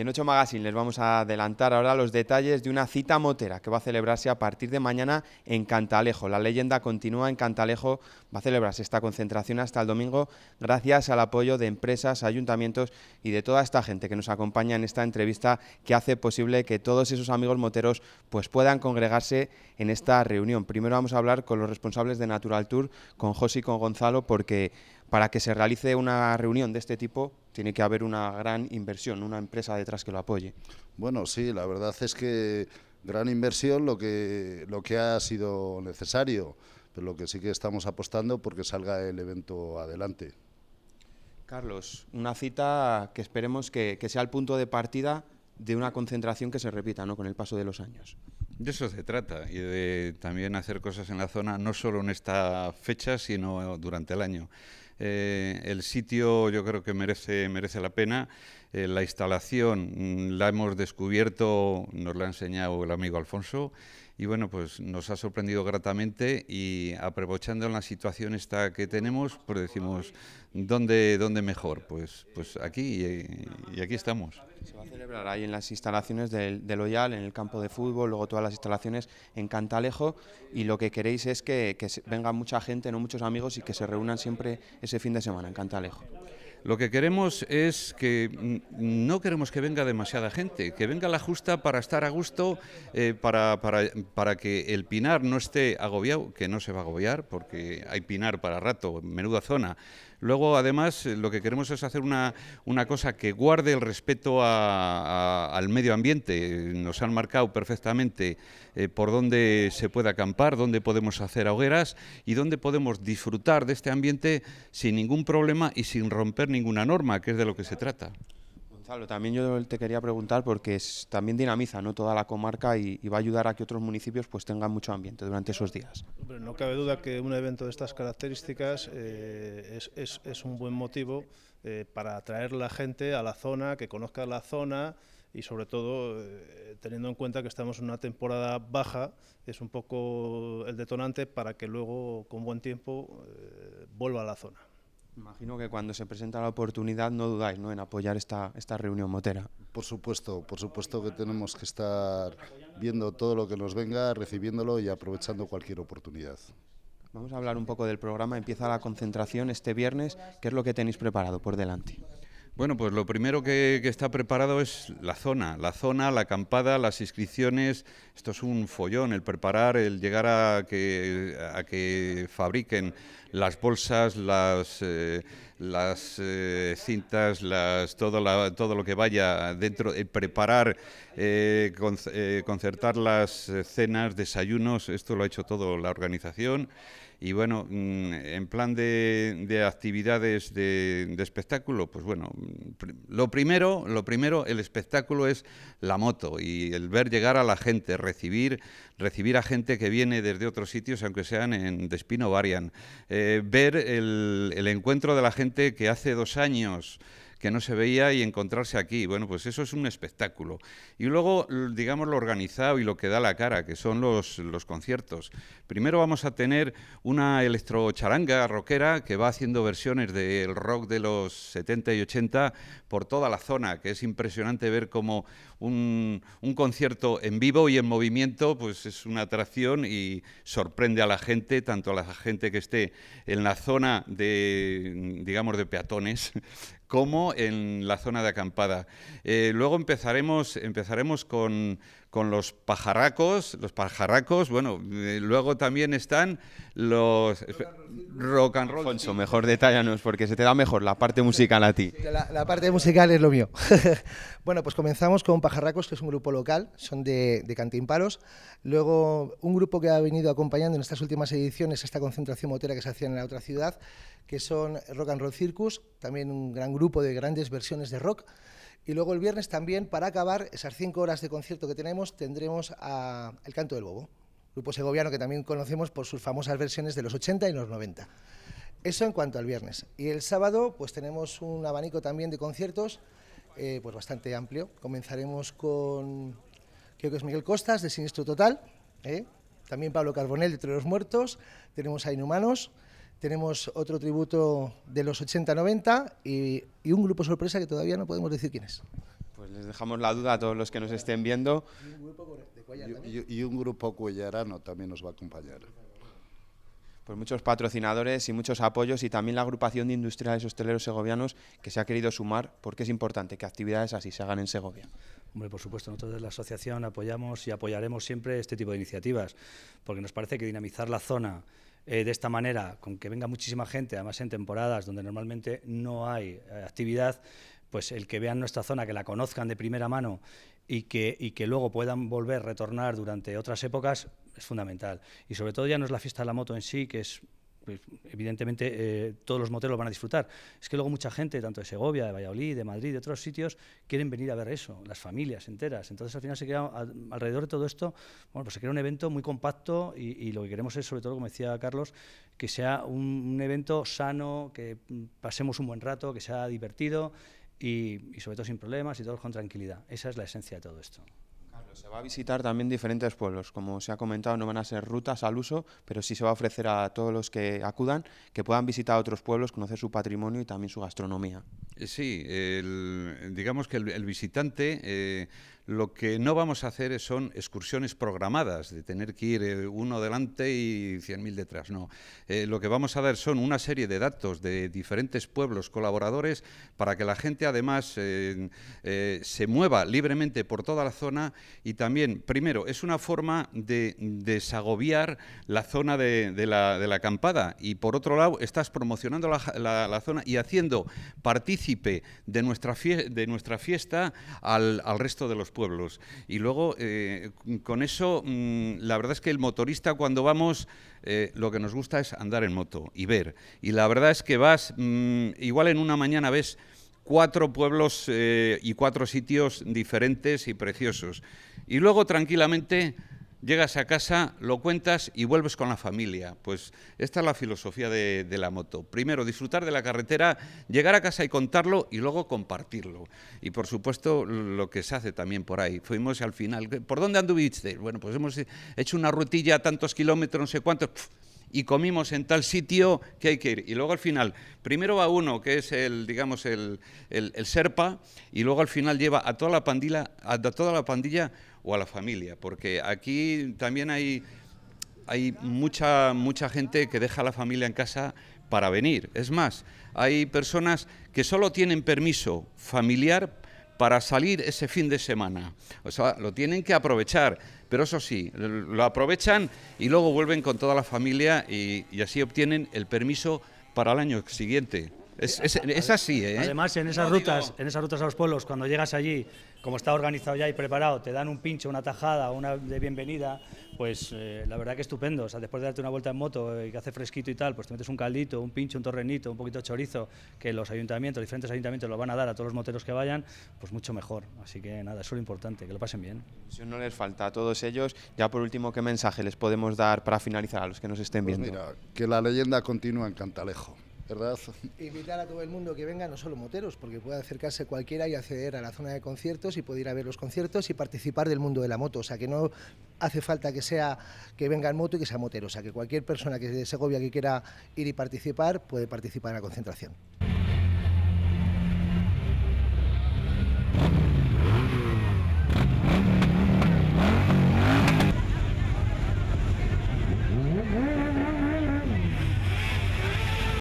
en Ocho Magazine les vamos a adelantar ahora los detalles de una cita motera que va a celebrarse a partir de mañana en Cantalejo. La leyenda continúa en Cantalejo, va a celebrarse esta concentración hasta el domingo gracias al apoyo de empresas, ayuntamientos y de toda esta gente que nos acompaña en esta entrevista que hace posible que todos esos amigos moteros pues puedan congregarse en esta reunión. Primero vamos a hablar con los responsables de Natural Tour, con José y con Gonzalo, porque para que se realice una reunión de este tipo tiene que haber una gran inversión, una empresa detrás que lo apoye. Bueno, sí, la verdad es que gran inversión lo que, lo que ha sido necesario, pero lo que sí que estamos apostando porque salga el evento adelante. Carlos, una cita que esperemos que, sea el punto de partida de una concentración que se repita ¿no? con el paso de los años. De eso se trata y de también hacer cosas en la zona, no solo en esta fecha, sino durante el año. Eh, el sitio yo creo que merece, merece la pena. Eh, la instalación mm, la hemos descubierto, nos la ha enseñado el amigo Alfonso y bueno, pues nos ha sorprendido gratamente y aprovechando la situación esta que tenemos, pues decimos, ¿dónde, dónde mejor? Pues, pues aquí eh, y, aquí estamos. Se va a celebrar ahí en las instalaciones del, Loyal, en el campo de fútbol, luego todas las instalaciones en Cantalejo y lo que queréis es que, que venga mucha gente, no muchos amigos y que se reúnan siempre ese fin de semana en Cantalejo. Lo que queremos es que no queremos que venga demasiada gente, que venga la justa para estar a gusto, eh, para, para, para, que el pinar no esté agobiado, que no se va a agobiar, porque hay pinar para rato, menuda zona, Luego, además, eh, lo que queremos es hacer una, cosa que guarde el respeto al medio ambiente. Nos han marcado perfectamente eh, por dónde se puede acampar, dónde podemos hacer hogueras y dónde podemos disfrutar de este ambiente sin ningún problema y sin romper ninguna norma, que es de lo que se trata. Claro, también yo te quería preguntar porque también dinamiza ¿no? toda la comarca y, va a ayudar a que otros municipios pues tengan mucho ambiente durante esos días. no cabe duda que un evento de estas características eh, es, un buen motivo eh, para atraer la gente a la zona, que conozca la zona y sobre todo eh, teniendo en cuenta que estamos en una temporada baja, es un poco el detonante para que luego con buen tiempo vuelva a la zona. Imagino que cuando se presenta la oportunidad no dudáis ¿no? en apoyar esta, esta reunión motera. Por supuesto, por supuesto que tenemos que estar viendo todo lo que nos venga, recibiéndolo y aprovechando cualquier oportunidad. Vamos a hablar un poco del programa. Empieza la concentración este viernes. ¿Qué es lo que tenéis preparado por delante? Bueno, pues lo primero que, está preparado es la zona, la zona, la acampada, las inscripciones. Esto es un follón, el preparar, el llegar a que, a que fabriquen las bolsas, las, eh, las eh, cintas, las, todo, todo lo que vaya dentro, el eh, preparar, concertar las cenas, desayunos. Esto lo ha hecho todo la organización. Y bueno, mm, en plan de, actividades de, espectáculo, pues bueno, mm, lo primero, lo primero, el espectáculo es la moto y el ver llegar a la gente, recibir, recibir a gente que viene desde otros sitios, aunque sean en Despino Varian, eh, ver el encuentro de la gente que hace dos años que no se veía y encontrarse aquí. Bueno, pues eso es un espectáculo. Y luego, digamos, lo organizado y lo que da la cara, que son los, conciertos. Primero vamos a tener una electrocharanga rockera que va haciendo versiones del rock de los 70 y 80 por toda la zona, que es impresionante ver como un, un concierto en vivo y en movimiento, pues es una atracción y sorprende a la gente, tanto a la gente que esté en la zona de, digamos, de peatones, como en la zona de acampada. Eh, luego empezaremos, empezaremos con con los pajarracos, los pajarracos, bueno, eh, luego también están los rock and roll. Alfonso, mejor detállanos porque se te da mejor la parte musical a ti. La, parte musical es lo mío. bueno, pues comenzamos con Pajarracos, que es un grupo local, son de, de Luego, un grupo que ha venido acompañando en estas últimas ediciones esta concentración motera que se hacía en la otra ciudad, que son Rock and Roll Circus, también un gran grupo de grandes versiones de rock. Y luego el viernes también, para acabar esas cinco horas de concierto que tenemos, tendremos a El Canto del Bobo, grupo segoviano que también conocemos por sus famosas versiones de los 80 y los 90. Eso en cuanto al viernes. Y el sábado, pues tenemos un abanico también de conciertos, eh, pues bastante amplio. Comenzaremos con, creo que es Miguel Costas, de Sinistro Total, ¿eh? también Pablo Carbonell, de Entre los Muertos, tenemos a Inhumanos, tenemos otro tributo de los 80-90 y y un grupo sorpresa que todavía no podemos decir quién es. Pues les dejamos la duda a todos los que nos estén viendo. Y un grupo, cuellarano también nos va a acompañar. Pues muchos patrocinadores y muchos apoyos y también la agrupación de industriales hosteleros segovianos que se ha querido sumar porque es importante que actividades así se hagan en Segovia. Hombre, por supuesto, nosotros desde la asociación apoyamos y apoyaremos siempre este tipo de iniciativas porque nos parece que dinamizar la zona eh, de esta manera, con que venga muchísima gente, además en temporadas donde normalmente no hay eh, actividad, pues el que vean nuestra zona, que la conozcan de primera mano y que, y que luego puedan volver, retornar durante otras épocas, es fundamental. Y sobre todo ya no es la fiesta de la moto en sí, que es pues, evidentemente eh, todos los moteros van a disfrutar. Es que luego mucha gente, tanto de Segovia, de Valladolid, de Madrid, de otros sitios, quieren venir a ver eso, las familias enteras. Entonces al final se crea, alrededor de todo esto, bueno, pues se crea un evento muy compacto y, lo que queremos es, sobre todo, como decía Carlos, que sea un, evento sano, que pasemos un buen rato, que sea divertido y, y sobre todo sin problemas y todos con tranquilidad. Esa es la esencia de todo esto se va a visitar también diferentes pueblos. Como se ha comentado, no van a ser rutas al uso, pero sí se va a ofrecer a todos los que acudan que puedan visitar otros pueblos, conocer su patrimonio y también su gastronomía. Eh, sí, digamos que el, visitante eh, lo que no vamos a hacer son excursiones programadas, de tener que ir eh, uno delante y 100.000 detrás, no. Eh, lo que vamos a dar son una serie de datos de diferentes pueblos colaboradores para que la gente además eh, se mueva libremente por toda la zona y también, primero, es una forma de desagobiar la zona de, la, acampada y por otro lado estás promocionando la, zona y haciendo partícipe de nuestra, de nuestra fiesta al, al resto de los pueblos pueblos. Y luego, eh, con eso, mm, la verdad es que el motorista cuando vamos, eh, lo que nos gusta es andar en moto y ver. Y la verdad es que vas, mm, igual en una mañana ves cuatro pueblos eh, y cuatro sitios diferentes y preciosos. Y luego, tranquilamente, llegas a casa, lo cuentas y vuelves con la familia. Pues esta es la filosofía de, la moto. Primero, disfrutar de la carretera, llegar a casa y contarlo y luego compartirlo. Y por supuesto, lo que se hace también por ahí. Fuimos al final. ¿Por dónde anduviste? Bueno, pues hemos hecho una rutilla, tantos kilómetros, no sé cuántos y comimos en tal sitio que hay que ir. Y luego al final, primero va uno, que es el, digamos, el, el, serpa, y luego al final lleva a toda la pandilla, a toda la pandilla o a la familia, porque aquí también hay, hay mucha, mucha gente que deja a la familia en casa para venir. Es más, hay personas que solo tienen permiso familiar para salir ese fin de semana. O sea, lo tienen que aprovechar, pero eso sí, lo aprovechan y luego vuelven con toda la familia y, y así obtienen el permiso para el año siguiente. Eh, es, así, ¿eh? Además, en esas, rutas, en esas rutas a los pueblos, cuando llegas allí, como está organizado ya y preparado, te dan un pincho, una tajada, una de bienvenida, pues eh, la verdad que estupendo. O sea, después de darte una vuelta en moto y eh, que hace fresquito y tal, pues te metes un caldito, un pincho, un torrenito, un poquito de chorizo, que los ayuntamientos, diferentes ayuntamientos lo van a dar a todos los moteros que vayan, pues mucho mejor. Así que nada, eso es lo importante, que lo pasen bien. Si no les falta a todos ellos, ya por último, ¿qué mensaje les podemos dar para finalizar a los que nos estén pues viendo? mira, que la leyenda continúa en Cantalejo. Invitar a todo el mundo que venga, no solo moteros, porque puede acercarse cualquiera y acceder a la zona de conciertos y poder ir a ver los conciertos y participar del mundo de la moto. O sea, que no hace falta que sea que venga en moto y que sea motero. O sea, que cualquier persona que de Segovia que quiera ir y participar puede participar en la concentración.